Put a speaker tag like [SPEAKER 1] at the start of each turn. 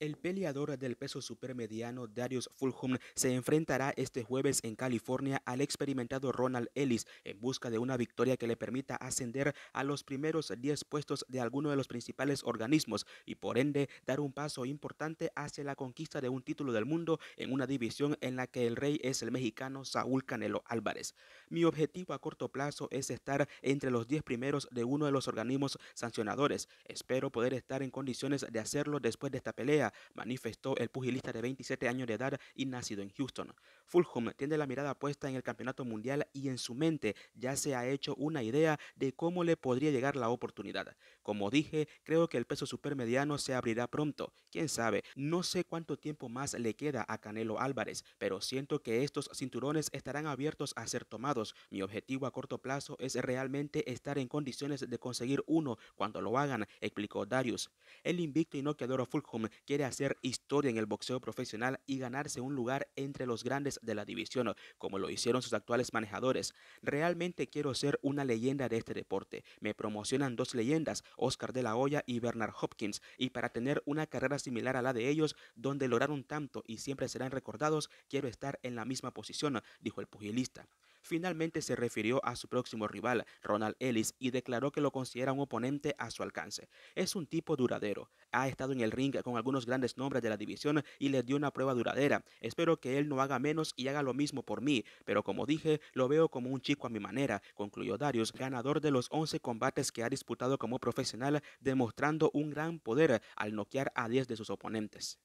[SPEAKER 1] El peleador del peso supermediano Darius Fulham se enfrentará este jueves en California al experimentado Ronald Ellis en busca de una victoria que le permita ascender a los primeros 10 puestos de alguno de los principales organismos y por ende dar un paso importante hacia la conquista de un título del mundo en una división en la que el rey es el mexicano Saúl Canelo Álvarez. Mi objetivo a corto plazo es estar entre los 10 primeros de uno de los organismos sancionadores. Espero poder estar en condiciones de hacerlo después de esta pelea manifestó el pugilista de 27 años de edad y nacido en Houston. Fulham tiene la mirada puesta en el campeonato mundial y en su mente ya se ha hecho una idea de cómo le podría llegar la oportunidad. Como dije, creo que el peso supermediano se abrirá pronto. Quién sabe, no sé cuánto tiempo más le queda a Canelo Álvarez, pero siento que estos cinturones estarán abiertos a ser tomados. Mi objetivo a corto plazo es realmente estar en condiciones de conseguir uno cuando lo hagan, explicó Darius. El invicto y noqueador Fulham quiere hacer historia en el boxeo profesional y ganarse un lugar entre los grandes de la división, como lo hicieron sus actuales manejadores. Realmente quiero ser una leyenda de este deporte. Me promocionan dos leyendas, Oscar de la Hoya y Bernard Hopkins, y para tener una carrera similar a la de ellos, donde lograron tanto y siempre serán recordados, quiero estar en la misma posición, dijo el pugilista finalmente se refirió a su próximo rival, Ronald Ellis, y declaró que lo considera un oponente a su alcance. Es un tipo duradero. Ha estado en el ring con algunos grandes nombres de la división y le dio una prueba duradera. Espero que él no haga menos y haga lo mismo por mí, pero como dije, lo veo como un chico a mi manera, concluyó Darius, ganador de los 11 combates que ha disputado como profesional, demostrando un gran poder al noquear a 10 de sus oponentes.